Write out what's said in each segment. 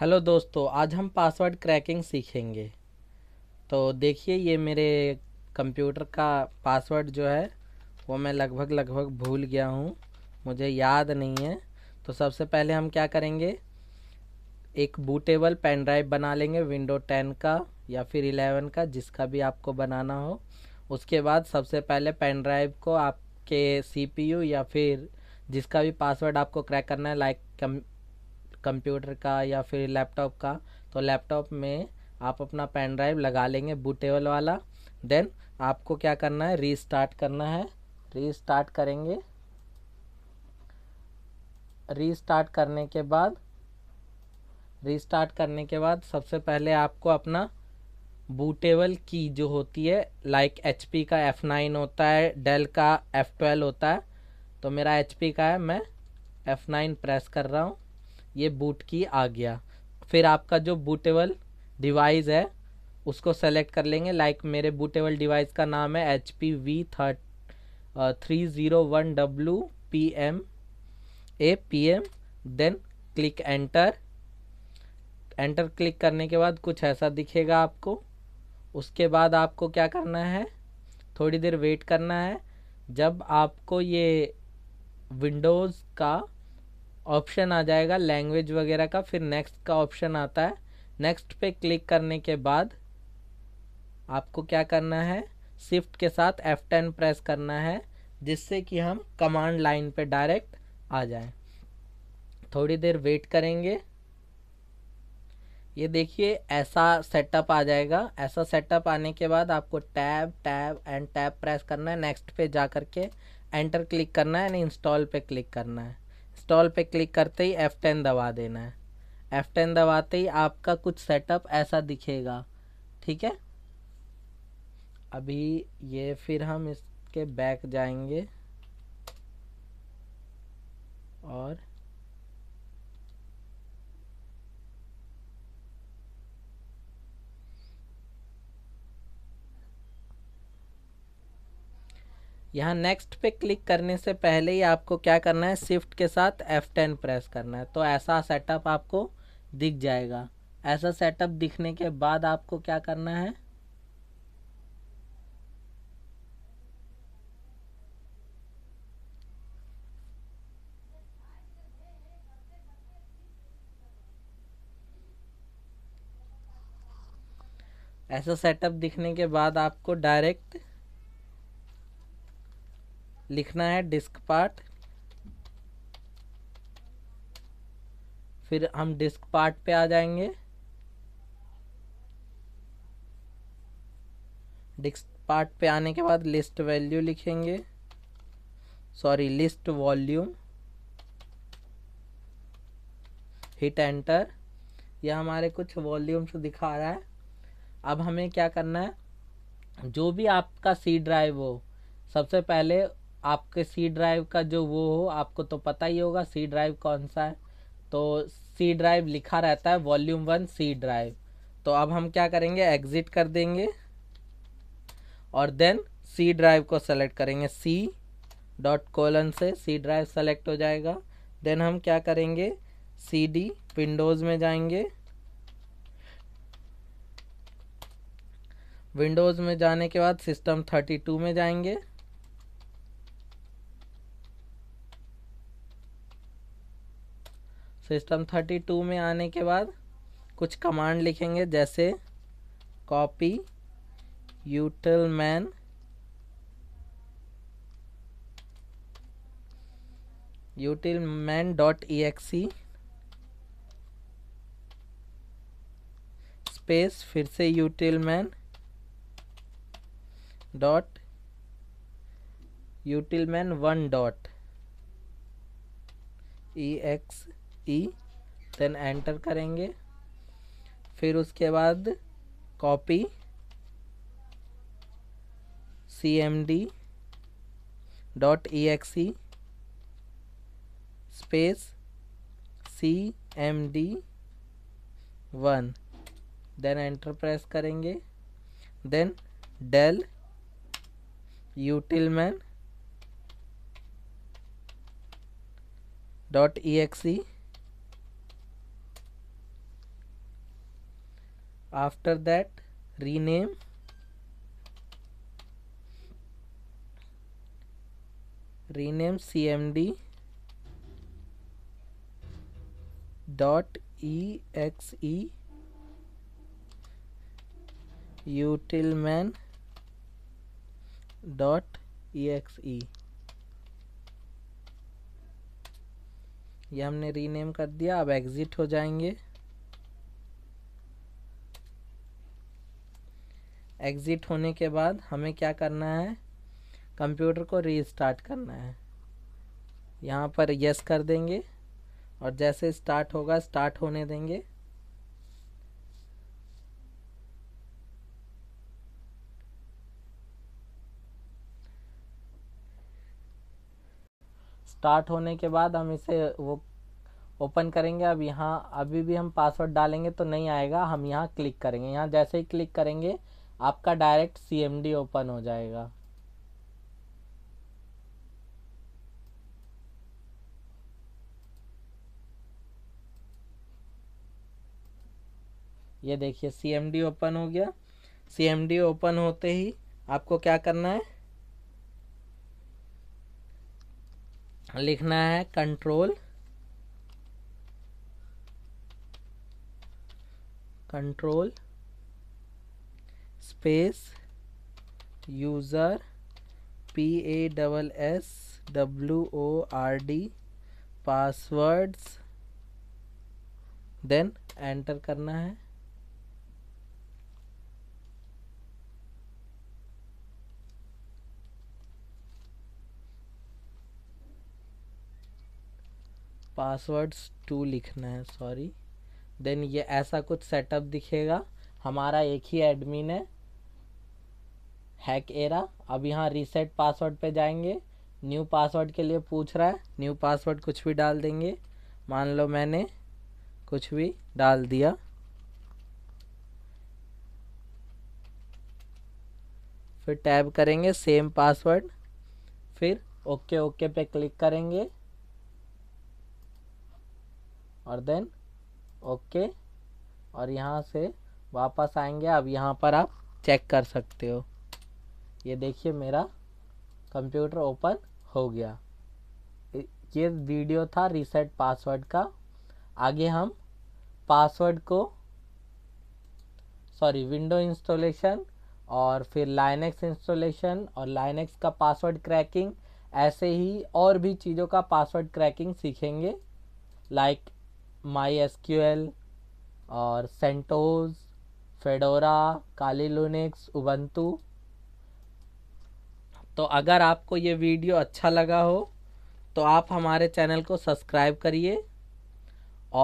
hello दोस्तों आज हम पासवर्ड क्रैकिंग सीखेंगे तो देखिए ये मेरे कंप्यूटर का पासवर्ड जो है वो मैं लगभग लगभग भूल गया हूँ मुझे याद नहीं है तो सबसे पहले हम क्या करेंगे एक बूटेबल पेन ड्राइव बना लेंगे विंडो टेन का या फिर इलेवन का जिसका भी आपको बनाना हो उसके बाद सबसे पहले पेन ड्राइव को आपके सी या फिर जिसका भी पासवर्ड आपको क्रैक करना है लाइक कंप्यूटर का या फिर लैपटॉप का तो लैपटॉप में आप अपना पेन ड्राइव लगा लेंगे बूटेबल वाला देन आपको क्या करना है रीस्टार्ट करना है रीस्टार्ट करेंगे रीस्टार्ट करने के बाद रीस्टार्ट करने के बाद सबसे पहले आपको अपना बूटेबल की जो होती है लाइक एच का एफ़ नाइन होता है डेल का एफ़ ट्वेल्व होता है तो मेरा एच का है मैं एफ़ नाइन प्रेस कर रहा हूँ ये बूट की आ गया फिर आपका जो बूटेबल डिवाइस है उसको सेलेक्ट कर लेंगे लाइक like मेरे बूटेबल डिवाइस का नाम है H P V thirty three zero one W P M A P M then click enter enter click करने के बाद कुछ ऐसा दिखेगा आपको उसके बाद आपको क्या करना है थोड़ी देर वेट करना है जब आपको ये विंडोज़ का ऑप्शन आ जाएगा लैंग्वेज वगैरह का फिर नेक्स्ट का ऑप्शन आता है नेक्स्ट पे क्लिक करने के बाद आपको क्या करना है शिफ्ट के साथ F10 प्रेस करना है जिससे कि हम कमांड लाइन पे डायरेक्ट आ जाएं थोड़ी देर वेट करेंगे ये देखिए ऐसा सेटअप आ जाएगा ऐसा सेटअप आने के बाद आपको tab tab and tab press करना है नेक्स्ट पे जा करके एंटर क्लिक करना है एंड इंस्टॉल पे क्लिक करना है स्टॉल पे क्लिक करते ही एफ़ टेन दबा देना है एफ़ टेन दबाते ही आपका कुछ सेटअप ऐसा दिखेगा ठीक है अभी ये फिर हम इसके बैक जाएंगे और यहाँ नेक्स्ट पे क्लिक करने से पहले ही आपको क्या करना है शिफ्ट के साथ F10 प्रेस करना है तो ऐसा सेटअप आपको दिख जाएगा ऐसा सेटअप दिखने के बाद आपको क्या करना है ऐसा सेटअप दिखने के बाद आपको डायरेक्ट लिखना है डिस्क पार्ट फिर हम डिस्क पार्ट पे आ जाएंगे डिस्क पार्ट पे आने के बाद लिस्ट वैल्यू लिखेंगे sorry list volume hit enter यह हमारे कुछ वॉल्यूम्स दिखा रहा है अब हमें क्या करना है जो भी आपका सी ड्राइव हो सबसे पहले आपके सी ड्राइव का जो वो हो आपको तो पता ही होगा सी ड्राइव कौन सा है तो सी ड्राइव लिखा रहता है वॉल्यूम वन सी ड्राइव तो अब हम क्या करेंगे एग्ज़िट कर देंगे और देन सी ड्राइव को सेलेक्ट करेंगे सी डॉट कोलन से सी ड्राइव सेलेक्ट हो जाएगा देन हम क्या करेंगे सी डी विंडोज़ में जाएंगे विंडोज़ में जाने के बाद सिस्टम थर्टी टू में जाएंगे सिस्टम थर्टी टू में आने के बाद कुछ कमांड लिखेंगे जैसे copy utilman utilman dot E XE space फिर से utilman dot utilman one dot E X E then enter करेंगे फिर उसके बाद copy C M D dot E E space C M D one then enter press करेंगे then del utilman dot E XE after that rename rename cmd dot exe utilman dot exe ये हमने rename कर दिया अब exit हो जाएंगे exit होने के बाद हमें क्या करना है कंप्यूटर को रीस्टार्ट करना है यहाँ पर यस कर देंगे और जैसे स्टार्ट होगा स्टार्ट होने देंगे स्टार्ट होने के बाद हम इसे वो ओपन करेंगे अब यहाँ अभी भी हम पासवर्ड डालेंगे तो नहीं आएगा हम यहाँ क्लिक करेंगे यहाँ जैसे ही क्लिक करेंगे आपका डायरेक्ट सी ओपन हो जाएगा ये देखिए सी ओपन हो गया सी ओपन होते ही आपको क्या करना है लिखना है control control space user P A double S W O R D passwords then enter करना है पासवर्ड्स टू लिखना है सॉरी देन ये ऐसा कुछ सेटअप दिखेगा हमारा एक ही एडमिन है हैक एरा अब यहाँ रीसेट पासवर्ड पे जाएंगे न्यू पासवर्ड के लिए पूछ रहा है न्यू पासवर्ड कुछ भी डाल देंगे मान लो मैंने कुछ भी डाल दिया फिर टैब करेंगे सेम पासवर्ड फिर ओके ओके पे क्लिक करेंगे और देन ओके और यहाँ से वापस आएंगे अब यहाँ पर आप चेक कर सकते हो ये देखिए मेरा कंप्यूटर ओपन हो गया ये वीडियो था रीसेट पासवर्ड का आगे हम पासवर्ड को सॉरी विंडो इंस्टॉलेशन और फिर लाइनेक्स इंस्टॉलेशन और लाइनेक्स का पासवर्ड क्रैकिंग ऐसे ही और भी चीज़ों का पासवर्ड क्रैकिंग सीखेंगे like My S Q L और सेंटोज़ फेडोरा काली लुनिक्स उबंतु तो अगर आपको ये वीडियो अच्छा लगा हो तो आप हमारे चैनल को सब्सक्राइब करिए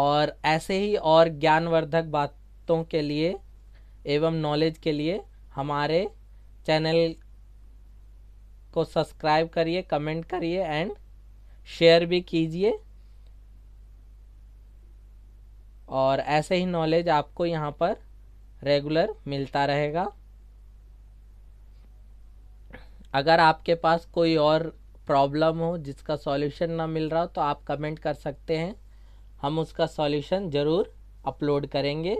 और ऐसे ही और ज्ञानवर्धक बातों के लिए एवं नॉलेज के लिए हमारे चैनल को सब्सक्राइब करिए कमेंट करिए एंड शेयर भी कीजिए और ऐसे ही नॉलेज आपको यहाँ पर रेगुलर मिलता रहेगा अगर आपके पास कोई और प्रॉब्लम हो जिसका सॉल्यूशन ना मिल रहा हो तो आप कमेंट कर सकते हैं हम उसका सॉल्यूशन ज़रूर अपलोड करेंगे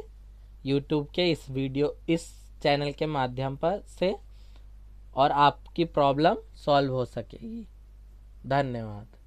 यूट्यूब के इस वीडियो इस चैनल के माध्यम पर से और आपकी प्रॉब्लम सॉल्व हो सकेगी धन्यवाद